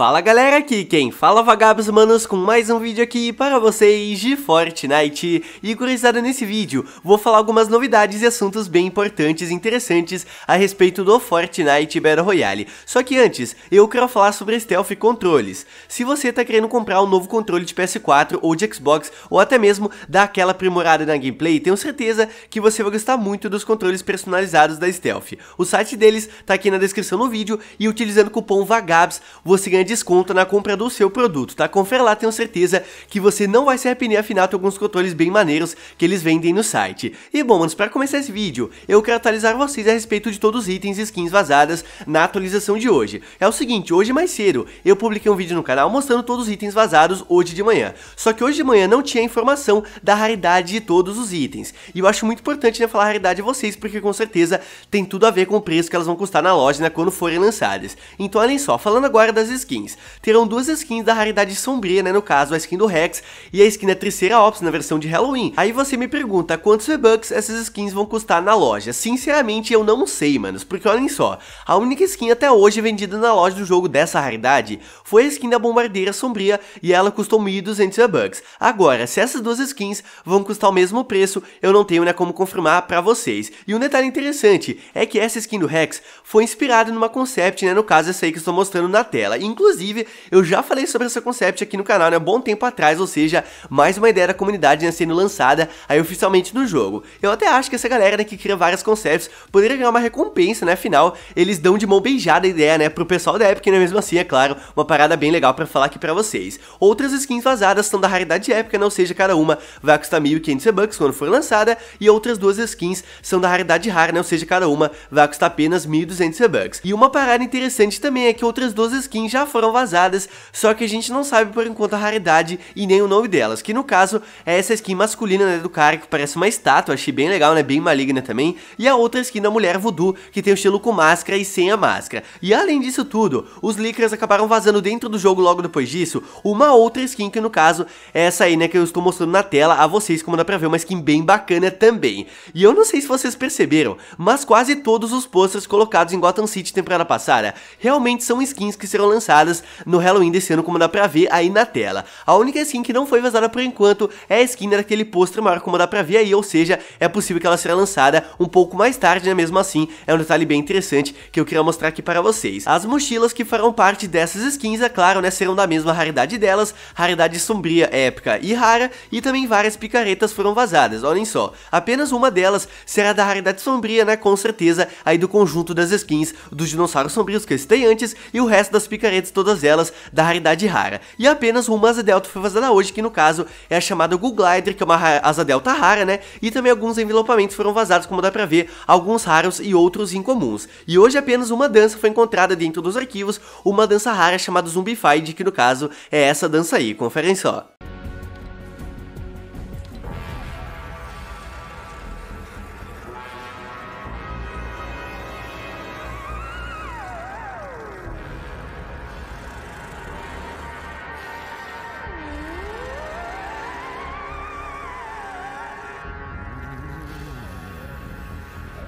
Fala galera, aqui quem fala Vagabos Manos com mais um vídeo aqui para vocês de Fortnite E curiosidade nesse vídeo vou falar algumas novidades e assuntos bem importantes e interessantes a respeito do Fortnite Battle Royale Só que antes, eu quero falar sobre Stealth Controles Se você tá querendo comprar um novo controle de PS4 ou de Xbox ou até mesmo dar aquela aprimorada na gameplay Tenho certeza que você vai gostar muito dos controles personalizados da Stealth O site deles tá aqui na descrição do vídeo e utilizando o cupom VAGABS você ganha desconto na compra do seu produto, tá? Confere lá, tenho certeza que você não vai se arrepender, afinal tem alguns controles bem maneiros que eles vendem no site. E bom, manos, para começar esse vídeo, eu quero atualizar vocês a respeito de todos os itens e skins vazadas na atualização de hoje. É o seguinte, hoje mais cedo eu publiquei um vídeo no canal mostrando todos os itens vazados hoje de manhã. Só que hoje de manhã não tinha informação da raridade de todos os itens. E eu acho muito importante né, falar a raridade a vocês, porque com certeza tem tudo a ver com o preço que elas vão custar na loja né, quando forem lançadas. Então olhem só, falando agora das skins skins. Terão duas skins da raridade sombria, né, no caso a skin do Rex e a skin da terceira Ops na versão de Halloween. Aí você me pergunta quantos V-Bucks essas skins vão custar na loja. Sinceramente eu não sei, manos, porque olhem só, a única skin até hoje vendida na loja do jogo dessa raridade foi a skin da Bombardeira Sombria e ela custou 1.200 V-Bucks. Agora, se essas duas skins vão custar o mesmo preço, eu não tenho né, como confirmar pra vocês. E um detalhe interessante é que essa skin do Rex foi inspirada numa concept, né, no caso essa aí que estou mostrando na tela. Inclusive, eu já falei sobre essa concept aqui no canal, né, um bom tempo atrás, ou seja, mais uma ideia da comunidade né, sendo lançada aí oficialmente no jogo. Eu até acho que essa galera né, que cria várias concepts poderia ganhar uma recompensa, né, afinal, eles dão de mão beijada a ideia, né, pro pessoal da Epic, né, mesmo assim, é claro, uma parada bem legal pra falar aqui pra vocês. Outras skins vazadas são da raridade épica, né, ou seja, cada uma vai custar 1.500 bucks quando for lançada, e outras duas skins são da raridade rara, né, ou seja, cada uma vai custar apenas 1.200 bucks. E uma parada interessante também é que outras duas skins já foram vazadas, só que a gente não sabe por enquanto a raridade e nem o nome delas, que no caso é essa skin masculina né, do cara que parece uma estátua, achei bem legal, né, bem maligna também, e a outra skin da mulher voodoo, que tem o estilo com máscara e sem a máscara. E além disso tudo, os leakers acabaram vazando dentro do jogo logo depois disso, uma outra skin que no caso é essa aí, né, que eu estou mostrando na tela a vocês, como dá pra ver, uma skin bem bacana também. E eu não sei se vocês perceberam, mas quase todos os posters colocados em Gotham City temporada passada realmente são skins que serão lançadas vazadas no Halloween desse ano, como dá pra ver aí na tela. A única skin que não foi vazada por enquanto é a skin daquele pôster maior, como dá pra ver aí, ou seja, é possível que ela seja lançada um pouco mais tarde, né? Mesmo assim, é um detalhe bem interessante que eu queria mostrar aqui para vocês. As mochilas que farão parte dessas skins, é claro, né? Serão da mesma raridade delas, raridade sombria, épica e rara, e também várias picaretas foram vazadas, olhem só. Apenas uma delas será da raridade sombria, né? Com certeza, aí do conjunto das skins dos dinossauros sombrios que eu citei antes, e o resto das picaretas variantes, todas elas da raridade rara. E apenas uma asa delta foi vazada hoje, que no caso é a chamada Google Glider, que é uma asa delta rara, né? E também alguns envelopamentos foram vazados, como dá pra ver, alguns raros e outros incomuns. E hoje apenas uma dança foi encontrada dentro dos arquivos, uma dança rara chamada Zumbified, que no caso é essa dança aí, conferem só.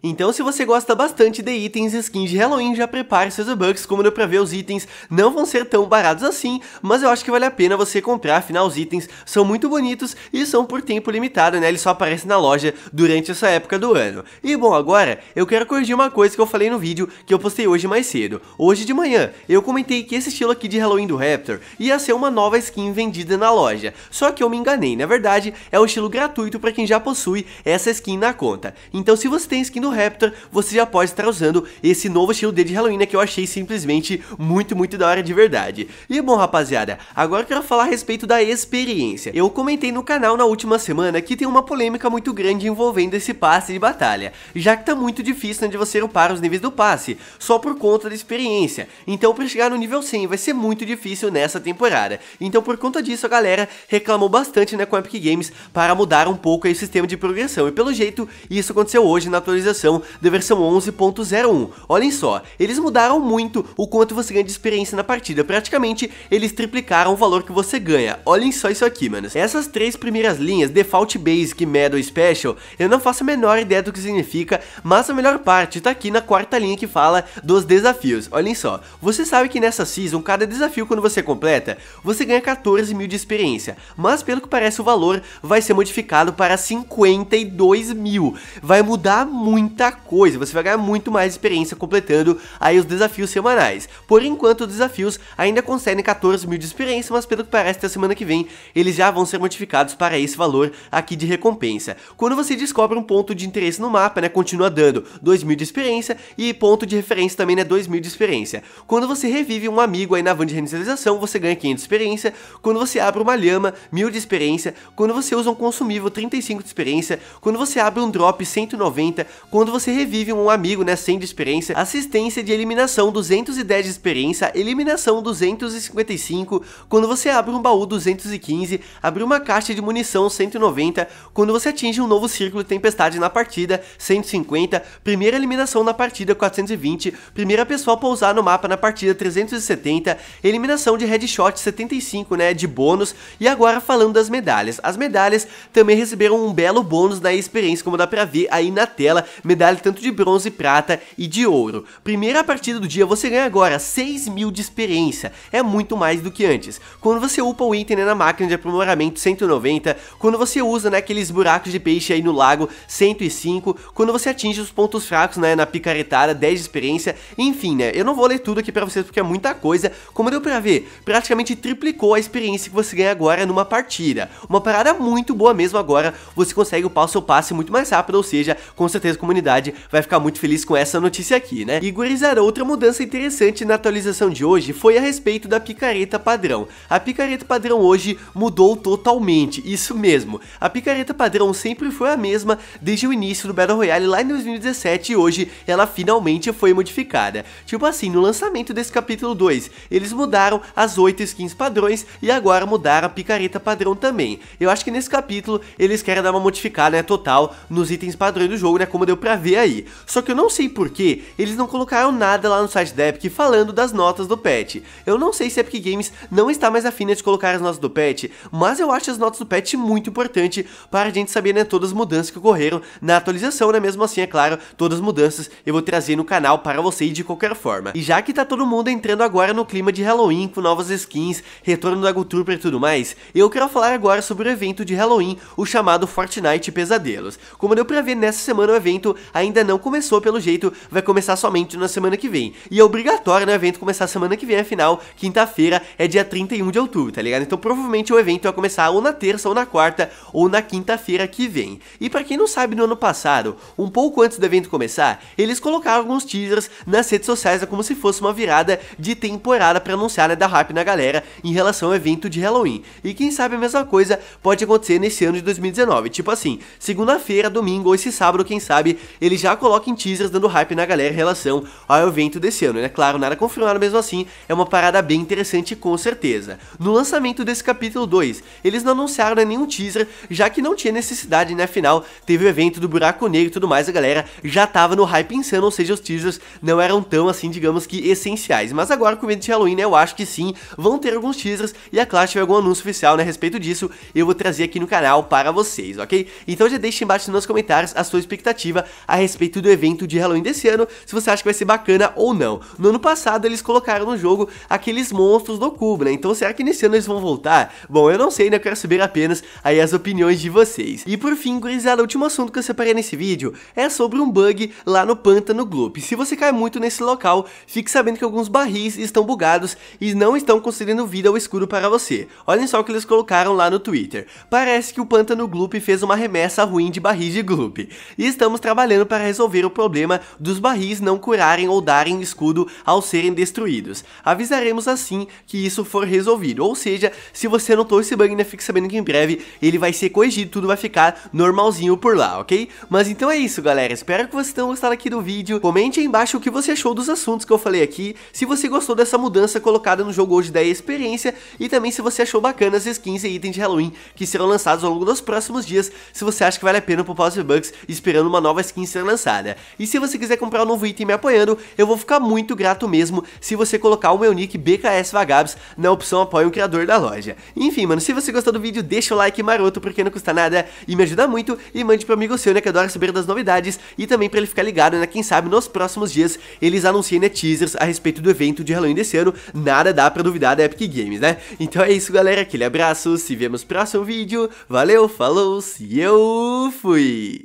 Então se você gosta bastante de itens e skins de Halloween, já prepare seus bucks, como deu pra ver os itens não vão ser tão baratos assim, mas eu acho que vale a pena você comprar, afinal os itens são muito bonitos e são por tempo limitado, né, eles só aparecem na loja durante essa época do ano. E bom, agora eu quero corrigir uma coisa que eu falei no vídeo que eu postei hoje mais cedo. Hoje de manhã eu comentei que esse estilo aqui de Halloween do Raptor ia ser uma nova skin vendida na loja, só que eu me enganei, na verdade é um estilo gratuito para quem já possui essa skin na conta. Então se você tem skin do Raptor, você já pode estar usando esse novo estilo D de Halloween que eu achei simplesmente muito, muito da hora de verdade. E bom, rapaziada, agora eu quero falar a respeito da experiência. Eu comentei no canal na última semana que tem uma polêmica muito grande envolvendo esse passe de batalha, já que tá muito difícil né, de você upar os níveis do passe, só por conta da experiência. Então, para chegar no nível 100 vai ser muito difícil nessa temporada. Então, por conta disso, a galera reclamou bastante né, com a Epic Games para mudar um pouco o sistema de progressão. E pelo jeito, isso aconteceu hoje na atualização expansão da versão 11.01. Olhem só, eles mudaram muito o quanto você ganha de experiência na partida, praticamente eles triplicaram o valor que você ganha. Olhem só isso aqui, manos. Essas três primeiras linhas, Default Basic, Medal Special, eu não faço a menor ideia do que significa, mas a melhor parte tá aqui na quarta linha que fala dos desafios. Olhem só, você sabe que nessa Season, cada desafio quando você completa, você ganha 14 mil de experiência, mas pelo que parece o valor vai ser modificado para 52 mil. Vai mudar muito muita coisa, você vai ganhar muito mais experiência completando aí os desafios semanais. Por enquanto, os desafios ainda concedem 14 mil de experiência, mas pelo que parece, até semana que vem eles já vão ser modificados para esse valor aqui de recompensa. Quando você descobre um ponto de interesse no mapa, né, continua dando 2 mil de experiência e ponto de referência também, né, 2 mil de experiência. Quando você revive um amigo aí na van de reinicialização, você ganha 500 de experiência. Quando você abre uma lhama, 1000 de experiência. Quando você usa um consumível, 35 de experiência. Quando você abre um drop, 190. Quando quando você revive um amigo, né, 100 de experiência, assistência de eliminação 210 de experiência, eliminação 255, quando você abre um baú 215, abre uma caixa de munição 190, quando você atinge um novo círculo de tempestade na partida 150, primeira eliminação na partida 420, primeira pessoa a pousar no mapa na partida 370, eliminação de headshot 75, né, de bônus, e agora falando das medalhas. As medalhas também receberam um belo bônus da experiência, como dá pra ver aí na tela, medalha tanto de bronze, prata e de ouro. Primeira partida do dia você ganha agora 6 mil de experiência, é muito mais do que antes. Quando você upa o item né, na máquina de aprimoramento 190, quando você usa naqueles né, buracos de peixe aí no lago 105, quando você atinge os pontos fracos né, na picaretada 10 de experiência, enfim né, eu não vou ler tudo aqui pra vocês porque é muita coisa, como deu pra ver, praticamente triplicou a experiência que você ganha agora numa partida. Uma parada muito boa mesmo agora, você consegue upar o seu passe muito mais rápido, ou seja, com certeza como comunidade vai ficar muito feliz com essa notícia aqui, né? E gurizada, outra mudança interessante na atualização de hoje foi a respeito da picareta padrão. A picareta padrão hoje mudou totalmente, isso mesmo. A picareta padrão sempre foi a mesma desde o início do Battle Royale lá em 2017 e hoje ela finalmente foi modificada. Tipo assim, no lançamento desse capítulo 2, eles mudaram as 8 skins padrões e agora mudaram a picareta padrão também. Eu acho que nesse capítulo eles querem dar uma modificada né, total nos itens padrões do jogo, né, como deu pra ver aí. Só que eu não sei porquê, eles não colocaram nada lá no site da Epic falando das notas do patch. Eu não sei se a Epic Games não está mais afina de colocar as notas do patch, mas eu acho as notas do patch muito importante para a gente saber, né, todas as mudanças que ocorreram na atualização, né, mesmo assim, é claro, todas as mudanças eu vou trazer no canal para vocês de qualquer forma. E já que tá todo mundo entrando agora no clima de Halloween com novas skins, retorno da Gutrooper e tudo mais, eu quero falar agora sobre o evento de Halloween, o chamado Fortnite Pesadelos. Como deu pra ver, nessa semana o evento ainda não começou, pelo jeito, vai começar somente na semana que vem. E é obrigatório no né, evento começar semana que vem, afinal, quinta-feira é dia 31 de outubro, tá ligado? Então provavelmente o evento vai começar ou na terça, ou na quarta, ou na quinta-feira que vem. E para quem não sabe, no ano passado, um pouco antes do evento começar, eles colocaram alguns teasers nas redes sociais, é como se fosse uma virada de temporada para anunciar, né, da hype na galera em relação ao evento de Halloween. E quem sabe a mesma coisa pode acontecer nesse ano de 2019. Tipo assim, segunda-feira, domingo ou esse sábado, quem sabe, ele já coloca em teasers dando hype na galera em relação ao evento desse ano, né? Claro, nada confirmado mesmo assim, é uma parada bem interessante com certeza. No lançamento desse capítulo 2, eles não anunciaram né, nenhum teaser, já que não tinha necessidade, né? Afinal, teve o evento do Buraco Negro e tudo mais, a galera já tava no hype insano, ou seja, os teasers não eram tão assim, digamos que essenciais. Mas agora com o evento de Halloween, né, eu acho que sim, vão ter alguns teasers e a é Clash tiver algum anúncio oficial né, a respeito disso, eu vou trazer aqui no canal para vocês, ok? Então já deixa embaixo nos comentários a sua expectativa a respeito do evento de Halloween desse ano, se você acha que vai ser bacana ou não. No ano passado eles colocaram no jogo aqueles monstros do cubo, né? Então será que nesse ano eles vão voltar? Bom, eu não sei, né? Eu quero saber apenas aí as opiniões de vocês. E por fim, gurizada, o último assunto que eu separei nesse vídeo é sobre um bug lá no Pântano Gloop. Se você cai muito nesse local, fique sabendo que alguns barris estão bugados e não estão concedendo vida ao escuro para você. Olhem só o que eles colocaram lá no Twitter. Parece que o Pântano Gloop fez uma remessa ruim de barris de Gloop. E estamos trabalhando trabalhando para resolver o problema dos barris não curarem ou darem escudo ao serem destruídos. Avisaremos assim que isso for resolvido, ou seja, se você notou esse bug né, fique sabendo que em breve ele vai ser corrigido, tudo vai ficar normalzinho por lá, ok? Mas então é isso galera, espero que vocês tenham gostado aqui do vídeo, comente aí embaixo o que você achou dos assuntos que eu falei aqui, se você gostou dessa mudança colocada no jogo hoje da experiência e também se você achou bacana as skins e itens de Halloween que serão lançados ao longo dos próximos dias, se você acha que vale a pena pro Pause Bugs esperando uma nova skin skin ser lançada. E se você quiser comprar um novo item me apoiando, eu vou ficar muito grato mesmo se você colocar o meu nick BKS Vagabs na opção apoia o criador da loja. Enfim, mano, se você gostou do vídeo, deixa o like maroto porque não custa nada e me ajuda muito e mande pro amigo seu, né, que adora saber das novidades e também pra ele ficar ligado, né, quem sabe nos próximos dias eles anunciem, né, teasers a respeito do evento de Halloween desse ano, nada dá pra duvidar da Epic Games, né? Então é isso, galera, aquele abraço, se vemos no próximo vídeo, valeu, falou, e eu fui!